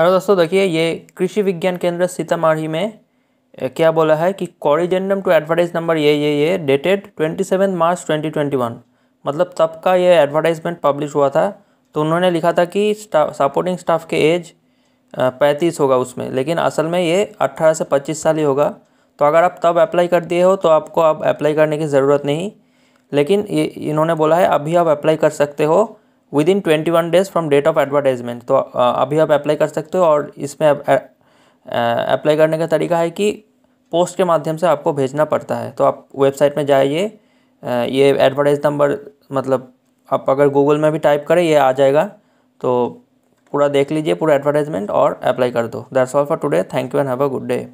hello दोस्तों देखिए ये कृषि विज्ञान केंद्र सीतामढ़ी में क्या बोला है कि कॉरिजेंडम टू एडवर्टाइज नंबर ये ये ये dated twenty seven March twenty twenty one मतलब तब का ये एडवर्टाइजमेंट पब्लिश हुआ था तो उन्होंने लिखा था कि सपोर्टिंग स्टाफ के एज पैंतीस होगा उसमें लेकिन असल में ये अट्ठारह से पच्चीस साल ही होगा तो अगर आप तब अप्लाई कर दिए हो तो आपको अब अप्लाई करने की ज़रूरत नहीं लेकिन ये इन्होंने बोला है अभी आप अप्लाई कर सकते हो within twenty one days from date of advertisement तो अभी आप अप्लाई कर सकते हो और इसमें अप्लाई करने का तरीका है कि पोस्ट के माध्यम से आपको भेजना पड़ता है तो आप वेबसाइट में जाइए ये एडवर्टाइज नंबर मतलब आप अगर गूगल में भी टाइप करें ये आ जाएगा तो पूरा देख लीजिए पूरा एडवर्टाइजमेंट और अप्लाई कर दो that's all for today thank you and have a good day